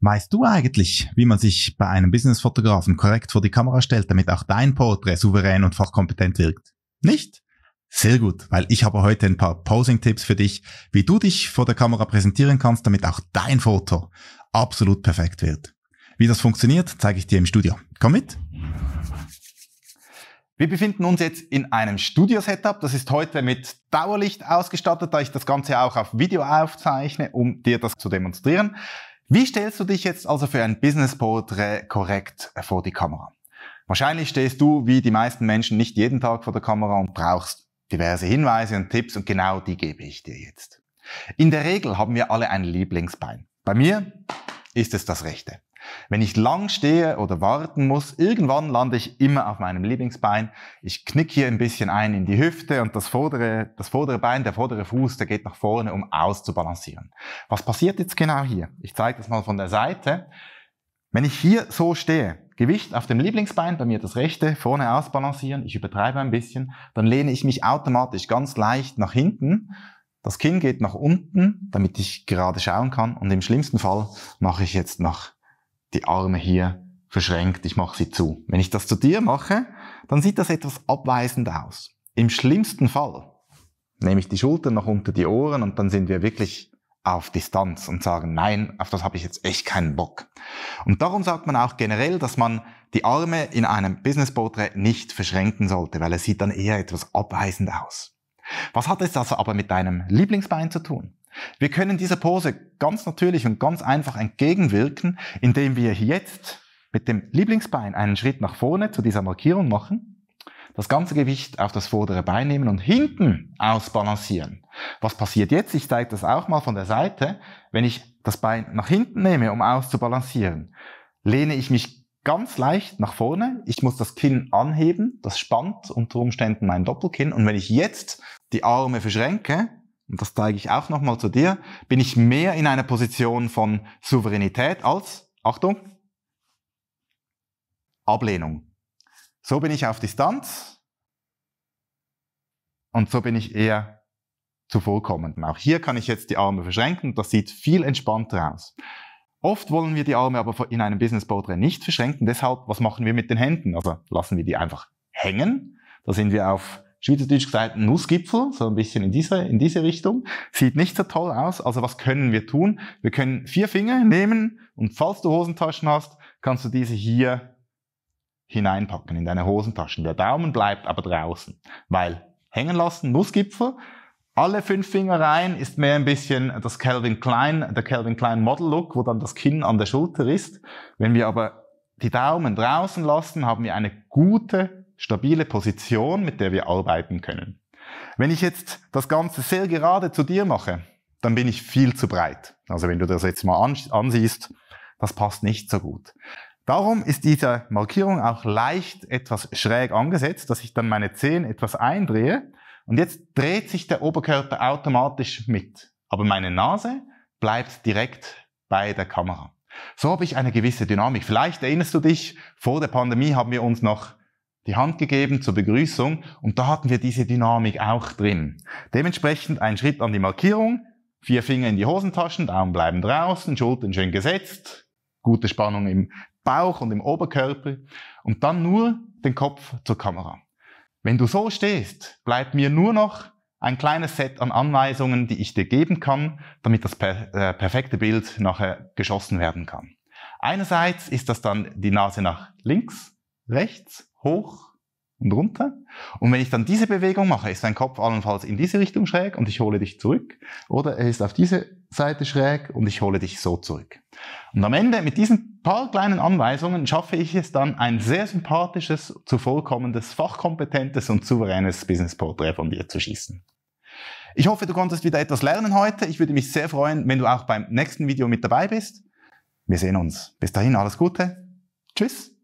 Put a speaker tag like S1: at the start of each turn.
S1: Weißt du eigentlich, wie man sich bei einem Businessfotografen korrekt vor die Kamera stellt, damit auch dein Porträt souverän und fachkompetent wirkt? Nicht? Sehr gut, weil ich habe heute ein paar Posing-Tipps für dich, wie du dich vor der Kamera präsentieren kannst, damit auch dein Foto absolut perfekt wird. Wie das funktioniert, zeige ich dir im Studio. Komm mit! Wir befinden uns jetzt in einem Studio-Setup. Das ist heute mit Dauerlicht ausgestattet, da ich das Ganze auch auf Video aufzeichne, um dir das zu demonstrieren. Wie stellst du dich jetzt also für ein business Portrait korrekt vor die Kamera? Wahrscheinlich stehst du, wie die meisten Menschen, nicht jeden Tag vor der Kamera und brauchst diverse Hinweise und Tipps und genau die gebe ich dir jetzt. In der Regel haben wir alle ein Lieblingsbein. Bei mir ist es das rechte. Wenn ich lang stehe oder warten muss, irgendwann lande ich immer auf meinem Lieblingsbein. Ich knicke hier ein bisschen ein in die Hüfte und das vordere, das vordere Bein, der vordere Fuß, der geht nach vorne, um auszubalancieren. Was passiert jetzt genau hier? Ich zeige das mal von der Seite. Wenn ich hier so stehe, Gewicht auf dem Lieblingsbein, bei mir das rechte, vorne ausbalancieren, ich übertreibe ein bisschen, dann lehne ich mich automatisch ganz leicht nach hinten. Das Kinn geht nach unten, damit ich gerade schauen kann und im schlimmsten Fall mache ich jetzt nach die Arme hier verschränkt, ich mache sie zu. Wenn ich das zu dir mache, dann sieht das etwas abweisend aus. Im schlimmsten Fall nehme ich die Schultern noch unter die Ohren und dann sind wir wirklich auf Distanz und sagen, nein, auf das habe ich jetzt echt keinen Bock. Und darum sagt man auch generell, dass man die Arme in einem Business Portrait nicht verschränken sollte, weil es sieht dann eher etwas abweisend aus. Was hat es also aber mit deinem Lieblingsbein zu tun? Wir können dieser Pose ganz natürlich und ganz einfach entgegenwirken, indem wir jetzt mit dem Lieblingsbein einen Schritt nach vorne zu dieser Markierung machen, das ganze Gewicht auf das vordere Bein nehmen und hinten ausbalancieren. Was passiert jetzt? Ich zeige das auch mal von der Seite. Wenn ich das Bein nach hinten nehme, um auszubalancieren, lehne ich mich ganz leicht nach vorne. Ich muss das Kinn anheben. Das spannt unter Umständen mein Doppelkinn. Und wenn ich jetzt die Arme verschränke, und das zeige ich auch nochmal zu dir, bin ich mehr in einer Position von Souveränität als, Achtung, Ablehnung. So bin ich auf Distanz und so bin ich eher zuvorkommend. Auch hier kann ich jetzt die Arme verschränken, das sieht viel entspannter aus. Oft wollen wir die Arme aber in einem Business Portrait nicht verschränken, deshalb, was machen wir mit den Händen? Also lassen wir die einfach hängen, da sind wir auf Schweizerdeutsch gesagt, Nussgipfel, so ein bisschen in diese, in diese Richtung. Sieht nicht so toll aus. Also was können wir tun? Wir können vier Finger nehmen und falls du Hosentaschen hast, kannst du diese hier hineinpacken in deine Hosentaschen. Der Daumen bleibt aber draußen, weil hängen lassen, Nussgipfel, alle fünf Finger rein ist mehr ein bisschen das Calvin Klein, der Calvin Klein Model Look, wo dann das Kinn an der Schulter ist. Wenn wir aber die Daumen draußen lassen, haben wir eine gute stabile Position, mit der wir arbeiten können. Wenn ich jetzt das Ganze sehr gerade zu dir mache, dann bin ich viel zu breit. Also wenn du das jetzt mal ansiehst, das passt nicht so gut. Darum ist diese Markierung auch leicht etwas schräg angesetzt, dass ich dann meine Zehen etwas eindrehe und jetzt dreht sich der Oberkörper automatisch mit. Aber meine Nase bleibt direkt bei der Kamera. So habe ich eine gewisse Dynamik. Vielleicht erinnerst du dich, vor der Pandemie haben wir uns noch die Hand gegeben zur Begrüßung und da hatten wir diese Dynamik auch drin. Dementsprechend ein Schritt an die Markierung, vier Finger in die Hosentaschen, Daumen bleiben draußen, Schultern schön gesetzt, gute Spannung im Bauch und im Oberkörper und dann nur den Kopf zur Kamera. Wenn du so stehst, bleibt mir nur noch ein kleines Set an Anweisungen, die ich dir geben kann, damit das per äh, perfekte Bild nachher geschossen werden kann. Einerseits ist das dann die Nase nach links, rechts hoch und runter. Und wenn ich dann diese Bewegung mache, ist dein Kopf allenfalls in diese Richtung schräg und ich hole dich zurück. Oder er ist auf diese Seite schräg und ich hole dich so zurück. Und am Ende mit diesen paar kleinen Anweisungen schaffe ich es dann, ein sehr sympathisches, zuvorkommendes, fachkompetentes und souveränes Business-Porträt von dir zu schießen. Ich hoffe, du konntest wieder etwas lernen heute. Ich würde mich sehr freuen, wenn du auch beim nächsten Video mit dabei bist. Wir sehen uns. Bis dahin, alles Gute. Tschüss.